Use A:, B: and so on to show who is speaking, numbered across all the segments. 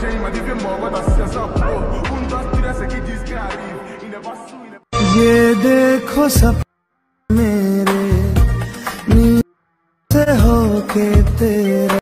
A: ये देखो सब मेरे नीचे होके तेरा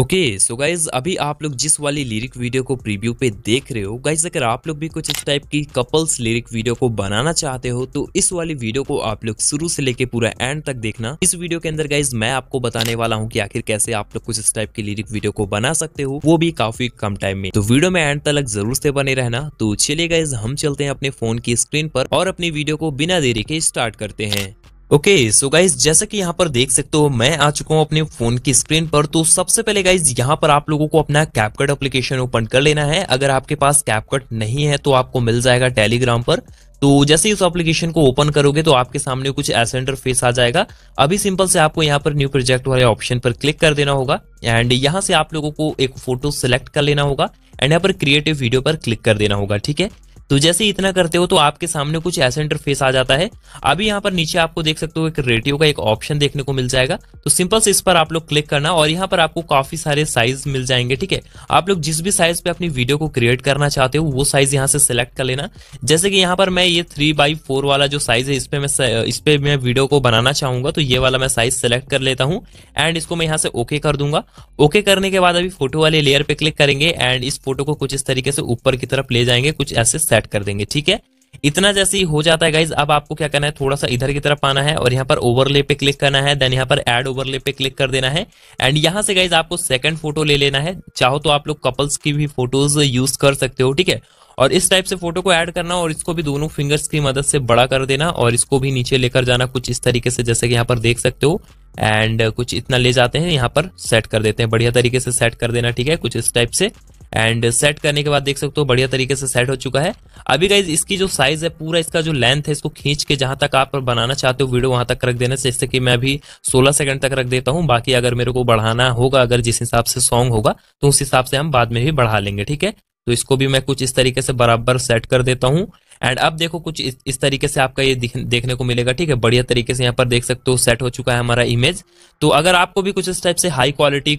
A: ओके सो गाइज अभी आप लोग जिस वाली लिरिक वीडियो को प्रीव्यू पे देख रहे हो गाइज अगर आप लोग भी कुछ इस टाइप की कपल्स लिरिक वीडियो को बनाना चाहते हो तो इस वाली वीडियो को आप लोग शुरू से लेके पूरा एंड तक देखना इस वीडियो के अंदर गाइज मैं आपको बताने वाला हूँ की आखिर कैसे आप लोग कुछ इस टाइप की लिरिक वीडियो को बना सकते हो वो भी काफी कम टाइम में तो वीडियो में एंड तक जरूर से बने रहना तो चलिए गाइज हम चलते हैं अपने फोन की स्क्रीन पर और अपनी वीडियो को बिना देरी के स्टार्ट करते हैं ओके सो गाइज जैसा कि यहाँ पर देख सकते हो मैं आ चुका हूँ अपने फोन की स्क्रीन पर तो सबसे पहले गाइज यहाँ पर आप लोगों को अपना कैपकट एप्लीकेशन ओपन कर लेना है अगर आपके पास कैपकट नहीं है तो आपको मिल जाएगा टेलीग्राम पर तो जैसे इस एप्लीकेशन को ओपन करोगे तो आपके सामने कुछ ऐसा इंटरफेस आ जाएगा अभी सिंपल से आपको यहाँ पर न्यू प्रोजेक्ट वाले ऑप्शन पर क्लिक कर देना होगा एंड यहाँ से आप लोगों को एक फोटो सिलेक्ट कर लेना होगा एंड यहाँ पर क्रिएटिव वीडियो पर क्लिक कर देना होगा ठीक है तो जैसे इतना करते हो तो आपके सामने कुछ ऐसा इंटरफेस आ जाता है अभी यहाँ पर नीचे आपको देख सकते हो एक रेडियो का एक ऑप्शन देखने को मिल जाएगा तो सिंपल से इस पर आप लोग क्लिक करना और यहाँ पर आपको काफी सारे साइज मिल जाएंगे ठीक है आप लोग जिस भी साइज पे अपनी वीडियो को क्रिएट करना चाहते हो वो साइज यहाँ से सिलेक्ट कर लेना जैसे कि यहाँ पर मैं ये थ्री बाई फोर वाला जो साइज है इस पर मैं इस पर मैं वीडियो को बनाना चाहूंगा तो ये वाला मैं साइज सेलेक्ट कर लेता हूँ एंड इसको मैं यहाँ से ओके कर दूंगा ओके करने के बाद अभी फोटो वाले लेयर पे क्लिक करेंगे एंड इस फोटो को कुछ इस तरीके से ऊपर की तरफ ले जाएंगे कुछ ऐसे सेट ऐड कर देंगे ठीक है इतना जैसे ही हो जाता है गाइज अब आपको क्या करना है थोड़ा सा इधर की तरफ आना है और यहाँ पर ओवरले पे क्लिक करना है देन यहाँ पर एड ओवरले पे क्लिक कर देना है एंड यहाँ से गाइज आपको सेकंड फोटो ले लेना है चाहो तो आप लोग कपल्स की भी फोटोज यूज कर सकते हो ठीक है और इस टाइप से फोटो को ऐड करना और इसको भी दोनों फिंगर्स की मदद से बड़ा कर देना और इसको भी नीचे लेकर जाना कुछ इस तरीके से जैसे कि यहाँ पर देख सकते हो एंड कुछ इतना ले जाते हैं यहाँ पर सेट कर देते हैं बढ़िया तरीके से सेट कर देना ठीक है कुछ इस टाइप से एंड सेट करने के बाद देख सकते हो बढ़िया तरीके से सेट हो चुका है अभी गाइज इसकी जो साइज है पूरा इसका जो लेंथ है इसको खींच के जहां तक आप बनाना चाहते हो वीडियो वहां तक रख देना जैसे कि मैं अभी 16 सेकंड तक रख देता हूं बाकी अगर मेरे को बढ़ाना होगा अगर जिस हिसाब से सॉन्ग होगा तो उस हिसाब से हम बाद में भी बढ़ा लेंगे ठीक है तो इसको भी मैं कुछ इस तरीके से बराबर सेट कर देता हूँ एंड अब देखो कुछ इस, इस तरीके से आपका ये देखने को मिलेगा ठीक है बढ़िया तरीके से यहाँ पर देख सकते हो सेट हो चुका है हमारा इमेज तो अगर आपको भी कुछ इस टाइप से हाई क्वालिटी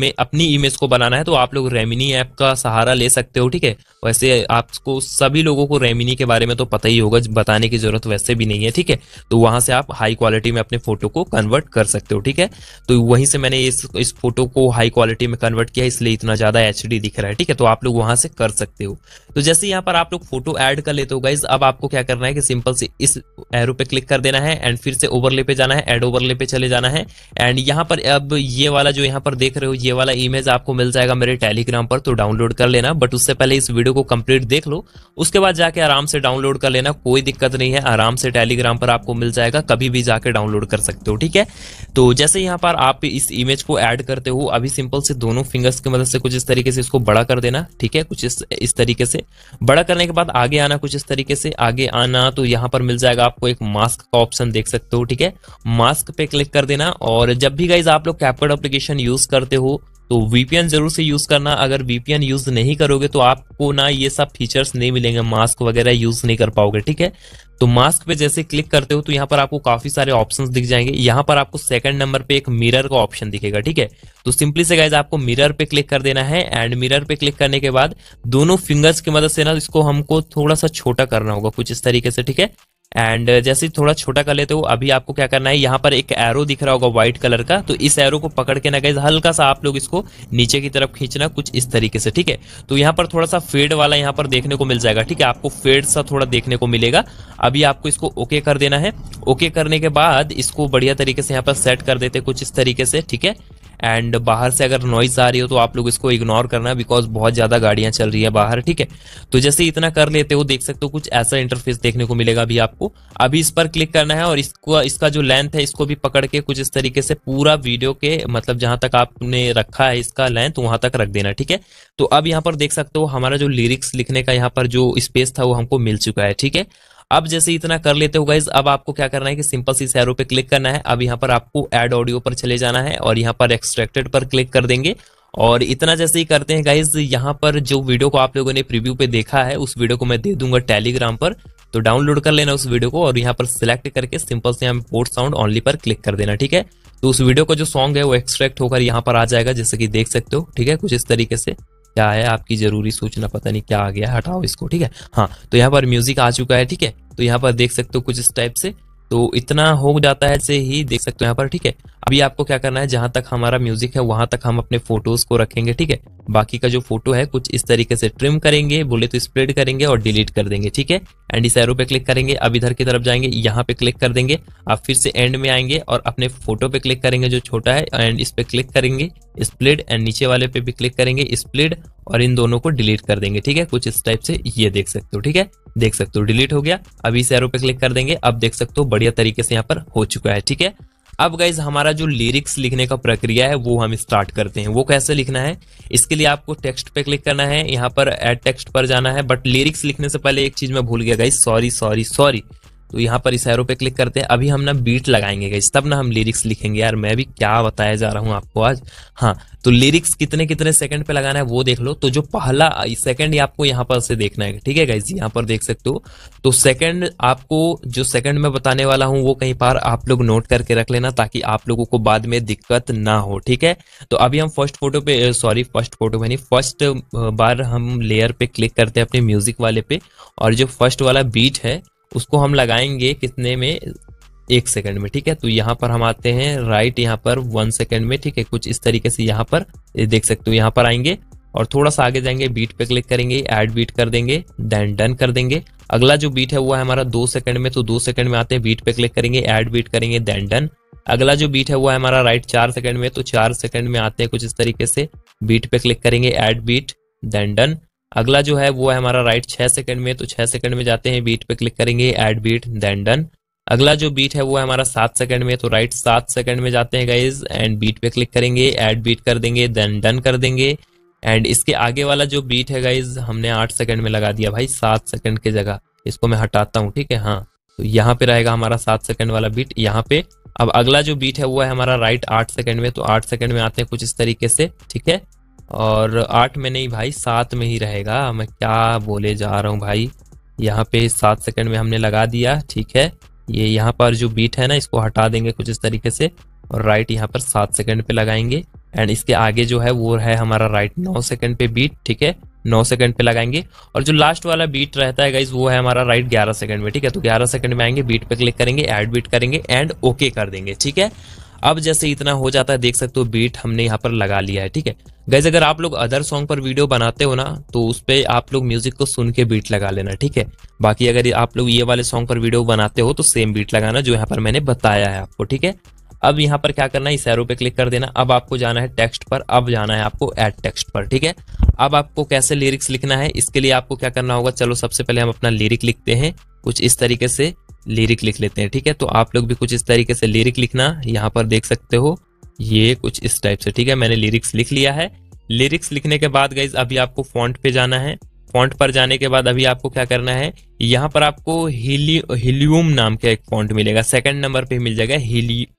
A: में अपनी इमेज को बनाना है तो आप लोग रेमिनी ऐप का सहारा ले सकते हो ठीक है वैसे आपको सभी लोगों को रेमिनी के बारे में तो पता ही होगा बताने की जरूरत वैसे भी नहीं है ठीक है तो वहां से आप हाई क्वालिटी में अपने फोटो को कन्वर्ट कर सकते हो ठीक है तो वहीं से मैंने इस इस फोटो को हाई क्वालिटी में कन्वर्ट किया इसलिए इतना ज्यादा एच दिख रहा है ठीक है तो आप लोग वहां से कर सकते हो तो जैसे यहाँ पर आप लोग फोटो ऐड कर लेते हो गाइज अब आपको क्या करना है कि सिंपल से इस एरो पे क्लिक कर देना है एंड फिर से ओवरले पे जाना है एड ओवरले पे चले जाना है एंड यहाँ पर अब ये वाला जो यहाँ पर देख रहे हो ये वाला इमेज आपको मिल जाएगा मेरे टेलीग्राम पर तो डाउनलोड कर लेना बट उससे पहले इस वीडियो को कंप्लीट देख लो उसके बाद जाके आराम से डाउनलोड कर लेना कोई दिक्कत नहीं है आराम से टेलीग्राम पर आपको मिल जाएगा कभी भी जाके डाउनलोड कर सकते हो ठीक है तो जैसे यहाँ पर आप इस इमेज को ऐड करते हो अभी सिंपल से दोनों फिंगर्स की मदद से कुछ इस तरीके से इसको बड़ा कर देना ठीक है कुछ इस इस तरीके से बड़ा करने के बाद आगे आना कुछ इस तरीके से आगे आना तो यहाँ पर मिल जाएगा आपको एक मास्क का ऑप्शन देख सकते हो ठीक है मास्क पे क्लिक कर देना और जब भी गाइज आप लोग कैपकट एप्लीकेशन यूज करते हो तो वीपीएन जरूर से यूज करना अगर वीपीएन यूज नहीं करोगे तो आपको ना ये सब फीचर्स नहीं मिलेंगे मास्क वगैरह यूज नहीं कर पाओगे ठीक है तो मास्क पे जैसे क्लिक करते हो तो यहाँ पर आपको काफी सारे ऑप्शंस दिख जाएंगे यहाँ पर आपको सेकंड नंबर पे एक मिरर का ऑप्शन दिखेगा ठीक है तो सिंपली से गाइज आपको मिरर पे क्लिक कर देना है एंड मिरर पे क्लिक करने के बाद दोनों फिंगर्स की मदद से ना इसको हमको थोड़ा सा छोटा करना होगा कुछ इस तरीके से ठीक है एंड uh, जैसे थोड़ा छोटा कर लेते हो अभी आपको क्या करना है यहाँ पर एक एरो दिख रहा होगा व्हाइट कलर का तो इस एरो को पकड़ के ना गए हल्का सा आप लोग इसको नीचे की तरफ खींचना कुछ इस तरीके से ठीक है तो यहाँ पर थोड़ा सा फेड वाला यहाँ पर देखने को मिल जाएगा ठीक है आपको फेड सा थोड़ा देखने को मिलेगा अभी आपको इसको ओके कर देना है ओके करने के बाद इसको बढ़िया तरीके से यहाँ पर सेट कर देते कुछ इस तरीके से ठीक है एंड बाहर से अगर नॉइज आ रही हो तो आप लोग इसको इग्नोर करना बिकॉज बहुत ज़्यादा गाड़ियां चल रही है बाहर ठीक है तो जैसे इतना कर लेते हो देख सकते हो कुछ ऐसा इंटरफेस देखने को मिलेगा अभी आपको अभी इस पर क्लिक करना है और इसको इसका जो लेंथ है इसको भी पकड़ के कुछ इस तरीके से पूरा वीडियो के मतलब जहां तक आपने रखा है इसका लेंथ वहां तक रख देना ठीक है तो अब यहाँ पर देख सकते हो हमारा जो लिरिक्स लिखने का यहाँ पर जो स्पेस था वो हमको मिल चुका है ठीक है अब जैसे इतना कर लेते हो गाइज अब आपको क्या करना है कि सिंपल सी सैरो पे क्लिक करना है अब यहाँ पर आपको एड ऑडियो पर चले जाना है और यहाँ पर एक्सट्रैक्टेड पर क्लिक कर देंगे और इतना जैसे ही करते हैं गाइज यहाँ पर जो वीडियो को आप लोगों ने प्रीव्यू पे देखा है उस वीडियो को मैं दे दूंगा टेलीग्राम पर तो डाउनलोड कर लेना उस वीडियो को और यहाँ पर सिलेक्ट करके सिंपल से हम पोर्ट साउंड ऑनली पर क्लिक कर देना ठीक है तो उस वीडियो का जो सॉन्ग है वो एक्सट्रैक्ट होकर यहाँ पर आ जाएगा जैसे कि देख सकते हो ठीक है कुछ इस तरीके से क्या है आपकी ज़रूरी सूचना पता नहीं क्या आ गया हटाओ इसको ठीक है हाँ तो यहाँ पर म्यूज़िक आ चुका है ठीक है तो यहाँ पर देख सकते हो कुछ इस टाइप से तो इतना हो जाता है से ही देख सकते हो यहाँ पर ठीक है अभी आपको क्या करना है जहां तक हमारा म्यूजिक है वहां तक हम अपने फोटोज को रखेंगे ठीक है बाकी का जो फोटो है कुछ इस तरीके से ट्रिम करेंगे बोले तो स्प्रेड करेंगे और डिलीट कर देंगे ठीक है एंड इस एरो पे क्लिक करेंगे अब इधर की तरफ जाएंगे यहाँ पे क्लिक कर देंगे आप फिर से एंड में आएंगे और अपने फोटो पे क्लिक करेंगे जो छोटा है एंड इस पे क्लिक करेंगे स्प्लिड एंड नीचे वाले पे भी क्लिक करेंगे स्प्लिड और इन दोनों को डिलीट कर देंगे ठीक है कुछ इस टाइप से ये देख सकते हो ठीक है देख सकते हो डिलीट हो गया अभी इस एरो पे क्लिक कर देंगे अब देख सकते हो बढ़िया तरीके से यहाँ पर हो चुका है ठीक है अब गाइज हमारा जो लिरिक्स लिखने का प्रक्रिया है वो हम स्टार्ट करते हैं वो कैसे लिखना है इसके लिए आपको टेक्स्ट पे क्लिक करना है यहाँ पर एड टेक्स्ट पर जाना है बट लिरिक्स लिखने से पहले एक चीज मैं भूल गया गाइज सॉरी सॉरी सॉरी तो यहाँ पर इस एरो पे क्लिक करते हैं अभी हम ना बीट लगाएंगे गाइज तब ना हम लिरिक्स लिखेंगे यार मैं भी क्या बताया जा रहा हूँ आपको आज हाँ तो लिरिक्स कितने कितने सेकंड पे लगाना है वो देख लो तो जो पहला सेकंड आपको यहाँ पर से देखना है ठीक है गाइज यहाँ पर देख सकते हो तो सेकंड आपको जो सेकंड में बताने वाला हूँ वो कहीं पर आप लोग नोट करके रख लेना ताकि आप लोगों को बाद में दिक्कत ना हो ठीक है तो अभी हम फर्स्ट फोटो पे सॉरी फर्स्ट फोटो नहीं फर्स्ट बार हम लेयर पे क्लिक करते हैं अपने म्यूजिक वाले पे और जो फर्स्ट वाला बीट है उसको हम लगाएंगे कितने में एक सेकंड में ठीक है तो यहाँ पर हम आते हैं राइट यहाँ पर वन सेकंड में ठीक है कुछ इस तरीके से यहाँ पर ये देख सकते हो यहाँ पर आएंगे और थोड़ा सा आगे जाएंगे बीट पे क्लिक करेंगे ऐड बीट कर देंगे देन डन कर देंगे अगला जो बीट है वो है हमारा दो सेकंड में तो दो सेकंड में आते हैं बीट पे क्लिक करेंगे ऐड बीट करेंगे देन डन अगला जो बीट है वो है हमारा राइट चार सेकंड में तो चार सेकंड में आते हैं कुछ इस तरीके से बीट पे क्लिक करेंगे ऐड बीट देन डन अगला जो है वो है हमारा राइट छः सेकंड में तो छः सेकंड में जाते हैं बीट पे क्लिक करेंगे एड बीट देन डन अगला जो बीट है वो है हमारा सात सेकंड में तो राइट सात सेकंड में जाते हैं गाइज एंड बीट पे क्लिक करेंगे एड बीट कर देंगे देन डन कर देंगे एंड इसके आगे वाला जो बीट है गाइज हमने आठ सेकंड में लगा दिया भाई सात सेकंड की जगह इसको मैं हटाता हूँ ठीक है हाँ तो यहाँ पे रहेगा हमारा सात सेकंड वाला बीट यहाँ पे अब अगला जो बीट है वो है हमारा राइट आठ सेकंड में तो आठ सेकंड में आते हैं कुछ इस तरीके से ठीक है और आठ में नहीं भाई सात में ही रहेगा मैं क्या बोले जा रहा हूँ भाई यहाँ पे सात सेकंड में हमने लगा दिया ठीक है ये यहाँ पर जो बीट है ना इसको हटा देंगे कुछ इस तरीके से और राइट यहाँ पर सात सेकंड पे लगाएंगे एंड इसके आगे जो है वो है हमारा राइट नौ सेकंड पे बीट ठीक है नौ सेकंड पे लगाएंगे और जो लास्ट वाला बीट रहता है गाइज वो है हमारा राइट ग्यारह सेकंड में ठीक है तो ग्यारह सेकंड में आएंगे बीट पे क्लिक करेंगे एड बीट करेंगे एंड ओके कर देंगे ठीक है अब जैसे इतना हो जाता है देख सकते हो बीट हमने यहाँ पर लगा लिया है ठीक है गैज अगर आप लोग अदर सॉन्ग पर वीडियो बनाते हो ना तो उस पर आप लोग म्यूजिक को सुन के बीट लगा लेना ठीक है बाकी अगर आप लोग ये वाले सॉन्ग पर वीडियो बनाते हो तो सेम बीट लगाना जो यहाँ पर मैंने बताया है आपको ठीक है अब यहाँ पर क्या करना है इस एरो पे क्लिक कर देना अब आपको जाना है टेक्स्ट पर अब जाना है आपको एड टेक्स्ट पर ठीक है अब आपको कैसे लिरिक्स लिखना है इसके लिए आपको क्या करना होगा चलो सबसे पहले हम अपना लिरिक लिखते हैं कुछ इस तरीके से लिरिक लिख लेते हैं ठीक है तो आप लोग भी कुछ इस तरीके से लिरिक लिखना यहाँ पर देख सकते हो ये कुछ इस टाइप से ठीक है मैंने लिरिक्स लिख लिया है लिरिक्स लिखने के बाद गाइज अभी आपको फॉन्ट पे जाना है फॉन्ट पर जाने के बाद अभी आपको क्या करना है यहाँ पर आपको हिलियम नाम का एक फॉन्ट मिलेगा सेकंड नंबर पे मिल जाएगा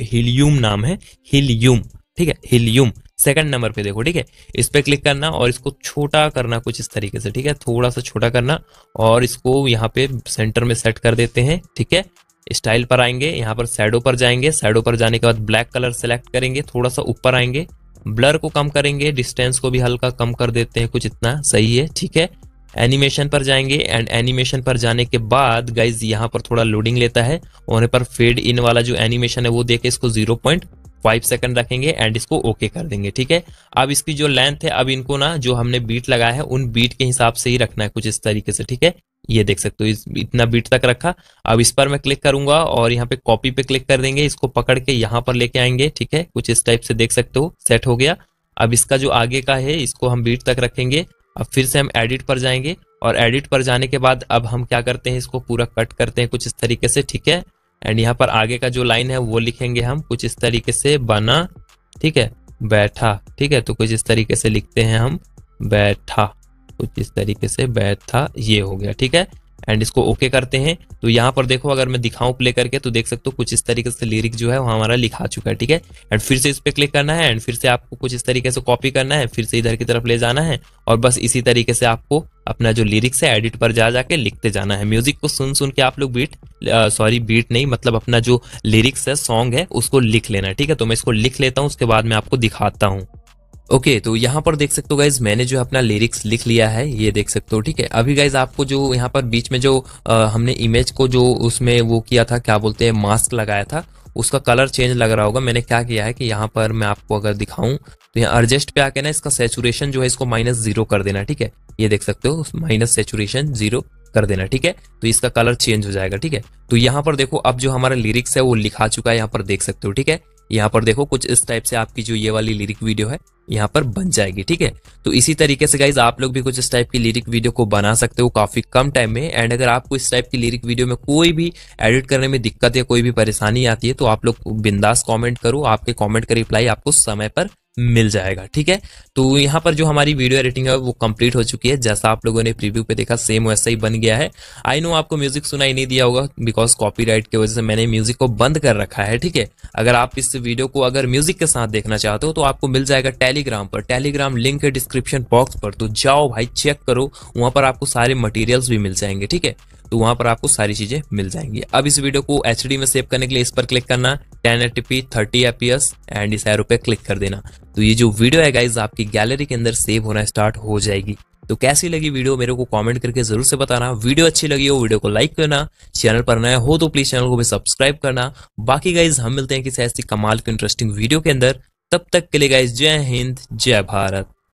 A: हिलियम नाम है हिलियम ठीक है हिलियम सेकंड नंबर पे देखो ठीक है इस पर क्लिक करना और इसको छोटा करना कुछ इस तरीके से ठीक है थोड़ा सा छोटा करना और इसको यहाँ पे सेंटर में सेट कर देते हैं ठीक है स्टाइल पर आएंगे यहाँ पर साइडो पर जाएंगे साइडो पर जाने के बाद ब्लैक कलर सेलेक्ट करेंगे थोड़ा सा ऊपर आएंगे ब्लर को कम करेंगे डिस्टेंस को भी हल्का कम कर देते हैं कुछ इतना सही है ठीक है एनिमेशन पर जाएंगे एंड एनिमेशन पर जाने के बाद गाइज यहाँ पर थोड़ा लोडिंग लेता है और पर फेड इन वाला जो एनिमेशन है वो देखे इसको जीरो पॉइंट फाइव सेकंड रखेंगे एंड इसको ओके कर देंगे ठीक है अब इसकी जो लेंथ है अब इनको ना जो हमने बीट लगाया है उन बीट के हिसाब से ही रखना है कुछ इस तरीके से ठीक है ये देख सकते हो इस इतना बीट तक रखा अब इस पर मैं क्लिक करूंगा और यहाँ पे कॉपी पे क्लिक कर देंगे इसको पकड़ के यहाँ पर लेके आएंगे ठीक है कुछ इस टाइप से देख सकते हो सेट हो गया अब इसका जो आगे का है इसको हम बीट तक रखेंगे अब फिर से हम एडिट पर जाएंगे और एडिट पर जाने के बाद अब हम क्या करते हैं इसको पूरा कट करते हैं कुछ इस तरीके से ठीक है एंड यहाँ पर आगे का जो लाइन है वो लिखेंगे हम कुछ इस तरीके से बना ठीक है बैठा ठीक है तो कुछ इस तरीके से लिखते हैं हम बैठा कुछ इस तरीके से बैठा ये हो गया ठीक है एंड इसको ओके okay करते हैं तो यहाँ पर देखो अगर मैं दिखाऊं प्ले करके तो देख सकते हो कुछ इस तरीके से लिरिक जो है वो हमारा लिखा चुका है ठीक है एंड फिर से इस पर क्लिक करना है एंड फिर से आपको कुछ इस तरीके से कॉपी करना है फिर से इधर की तरफ ले जाना है और बस इसी तरीके से आपको अपना जो लिरिक्स है एडिट पर जा जाके लिखते जाना है म्यूजिक को सुन सुन के आप लोग बीट सॉरी बीट नहीं मतलब अपना जो लिरिक्स है सॉन्ग है उसको लिख लेना ठीक है तो मैं इसको लिख लेता हूँ उसके बाद मैं आपको दिखाता हूँ ओके okay, तो यहाँ पर देख सकते हो गाइज मैंने जो अपना लिरिक्स लिख लिया है ये देख सकते हो ठीक है अभी गाइज आपको जो यहाँ पर बीच में जो आ, हमने इमेज को जो उसमें वो किया था क्या बोलते हैं मास्क लगाया था उसका कलर चेंज लग रहा होगा मैंने क्या किया है कि यहाँ पर मैं आपको अगर दिखाऊं तो यहाँ अर्जेस्ट पे आके ना इसका सेचुरेशन जो है इसको माइनस जीरो कर देना ठीक है ये देख सकते हो माइनस सेचुरेशन जीरो कर देना ठीक है तो इसका कलर चेंज हो जाएगा ठीक है तो यहाँ पर देखो अब जो हमारा लिरिक्स है वो लिखा चुका है यहाँ पर देख सकते हो ठीक है यहाँ पर देखो कुछ इस टाइप से आपकी जो ये वाली लिरिक वीडियो है यहाँ पर बन जाएगी ठीक है तो इसी तरीके से गाइज आप लोग भी कुछ इस टाइप की लिरिक वीडियो को बना सकते हो काफी कम टाइम में एंड अगर आपको इस टाइप की लिरिक वीडियो में कोई भी एडिट करने में दिक्कत या कोई भी परेशानी आती है तो आप लोग बिंदास कॉमेंट करो आपके कॉमेंट का रिप्लाई आपको समय पर मिल जाएगा ठीक है तो यहाँ पर जो हमारी वीडियो एडिटिंग है वो कंप्लीट हो चुकी है जैसा आप लोगों ने प्रीव्यू पे देखा सेम वैसा ही बन गया है आई नो आपको म्यूजिक सुनाई नहीं दिया होगा बिकॉज कॉपीराइट की वजह से मैंने म्यूजिक को बंद कर रखा है ठीक है अगर आप इस वीडियो को अगर म्यूजिक के साथ देखना चाहते हो तो आपको मिल जाएगा टेलीग्राम पर टेलीग्राम लिंक है डिस्क्रिप्शन बॉक्स पर तो जाओ भाई चेक करो वहां पर आपको सारे मटेरियल्स भी मिल जाएंगे ठीक है तो वहां पर आपको सारी चीज़ें मिल जाएंगी अब इस वीडियो को एच में सेव करने के लिए इस पर क्लिक करना ten eight P thirty F and इस एरो पे क्लिक कर देना तो ये जो वीडियो है गाइज आपकी गैलरी के अंदर सेव होना स्टार्ट हो जाएगी तो कैसी लगी वीडियो मेरे को कमेंट करके जरूर से बताना वीडियो अच्छी लगी हो वीडियो को लाइक करना चैनल पर नया हो तो प्लीज चैनल को भी सब्सक्राइब करना बाकी गाइज हम मिलते हैं किसी ऐसी कमाल की इंटरेस्टिंग वीडियो के अंदर तब तक के लिए गाइज जय हिंद जय भारत